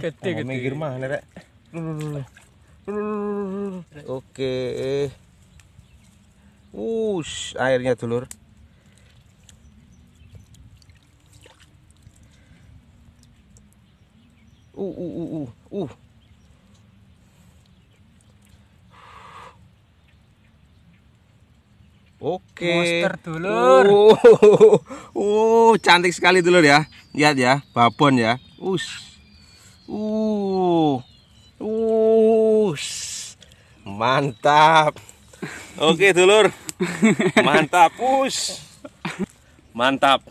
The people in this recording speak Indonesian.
gede gede mana rek oke Us, airnya dulur. Uh, uh, uh, uh, uh. Oke. Monster dulur. Uh, uh, uh, uh, cantik sekali dulur ya. Lihat ya, babon ya. Uh. Uh. Uh. Mantap. Oke, dulur. Mantap, us. Mantap.